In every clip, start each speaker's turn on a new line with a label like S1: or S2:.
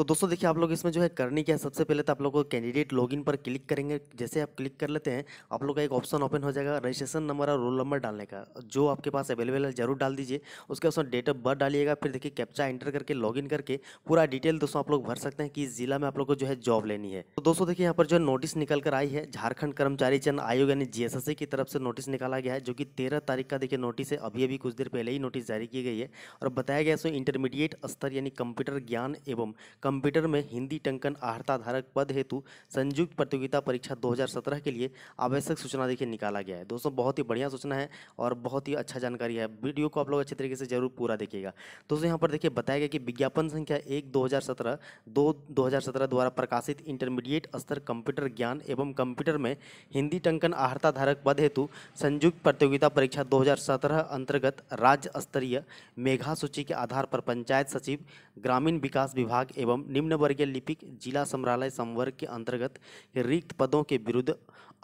S1: तो दोस्तों देखिए आप लोग इसमें जो है करनी क्या है सबसे पहले तो आप लोग को कैंडिडेट लॉगिन पर क्लिक करेंगे जैसे आप क्लिक कर लेते हैं आप लोग का एक ऑप्शन ओपन हो जाएगा रजिस्ट्रेशन नंबर और रोल नंबर डालने का जो आपके पास अवेलेबल है जरूर डाल दीजिए उसके बाद डेट ऑफ बर्थ डालिएगा फिर देखिए कैप्चा एंटर करके लॉगिन करके पूरा डिटेल दोस्तों आप लोग भर सकते हैं कि इस जिला में आप लोग को जो है जॉब लेनी है तो दोस्तों देखिए यहाँ पर जो नोटिस निकल कर आई है झारखंड कर्मचारी चयन आयोग यानी जीएसएससी की तरफ से नोटिस निकाला गया है जो कि तेरह तारीख का देखिए नोटिस है अभी अभी कुछ देर पहले ही नोटिस जारी की गई है और बताया गया सो इंटरमीडिएट स्तर यानी कंप्यूटर ज्ञान एवं कंप्यूटर में हिंदी टंकन आहर्ता धारक पद हेतु संयुक्त प्रतियोगिता परीक्षा 2017 के लिए आवश्यक सूचना देखिए निकाला गया है दोस्तों बहुत ही बढ़िया सूचना है और बहुत ही अच्छा जानकारी है वीडियो को आप लोग अच्छे तरीके से जरूर पूरा देखिएगा दोस्तों यहाँ पर देखिए बताया गया कि विज्ञापन संख्या एक दो हज़ार दो दो द्वारा प्रकाशित इंटरमीडिएट स्तर कंप्यूटर ज्ञान एवं कंप्यूटर में हिंदी टंकन आहर्ता धारक पद हेतु संयुक्त प्रतियोगिता परीक्षा दो अंतर्गत राज्य स्तरीय मेघा सूची के आधार पर पंचायत सचिव ग्रामीण विकास विभाग एवं एवं निम्न वर्गीय लिपिक जिला संग्रहालय संवर्ग के अंतर्गत रिक्त पदों के विरुद्ध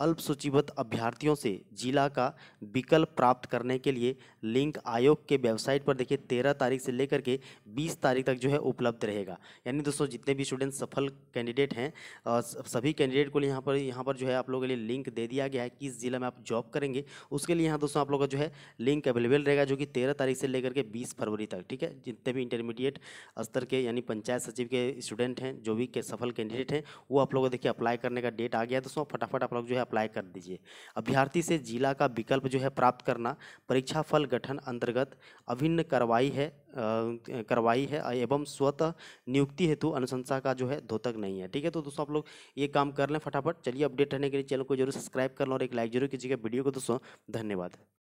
S1: अल्प सूचीबद्ध अभ्यर्थियों से जिला का विकल्प प्राप्त करने के लिए लिंक आयोग के वेबसाइट पर देखिए तेरह तारीख से लेकर के बीस तारीख तक जो है उपलब्ध रहेगा यानी दोस्तों जितने भी स्टूडेंट सफल कैंडिडेट हैं सभी कैंडिडेट को यहाँ पर यहाँ पर जो है आप लोगों के लिए लिंक दे दिया गया है किस जिला में आप जॉब करेंगे उसके लिए यहाँ दोस्तों आप लोगों का जो है लिंक अवेलेबल रहेगा जो कि तेरह तारीख से लेकर के बीस फरवरी तक ठीक है जितने भी इंटरमीडिएट स्तर के यानी पंचायत सचिव के के स्टूडेंट हैं जो भी के सफल कैंडिडेट हैं वो आप लोगों को देखिए अप्लाई करने का डेट आ गया है दोस्तों फटाफट आप लोग जो है अप्लाई कर दीजिए अभ्यर्थी से जिला का विकल्प जो है प्राप्त करना परीक्षा फल गठन अंतर्गत अभिन्न कार्रवाई है करवाई है एवं स्वतः नियुक्ति हेतु अनुशंसा का जो है धोतक नहीं है ठीक है तो दोस्तों आप लोग ये काम कर लें फटाफट चलिए अपडेट रहने के लिए चैनल को जरूर सब्सक्राइब कर लें और एक लाइक जरूर कीजिएगा वीडियो को दोस्तों धन्यवाद